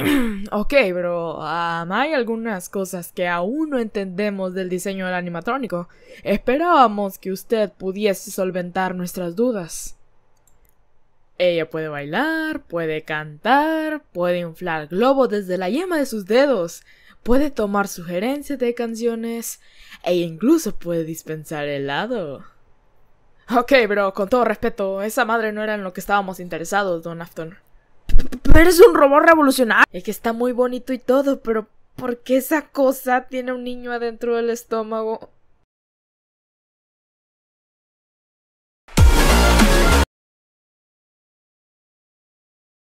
ok, bro, um, hay algunas cosas que aún no entendemos del diseño del animatrónico. Esperábamos que usted pudiese solventar nuestras dudas. Ella puede bailar, puede cantar, puede inflar globos desde la yema de sus dedos, puede tomar sugerencias de canciones e incluso puede dispensar helado. Ok, bro, con todo respeto, esa madre no era en lo que estábamos interesados, Don Afton eres un robot revolucionario. Es que está muy bonito y todo, pero ¿por qué esa cosa tiene un niño adentro del estómago?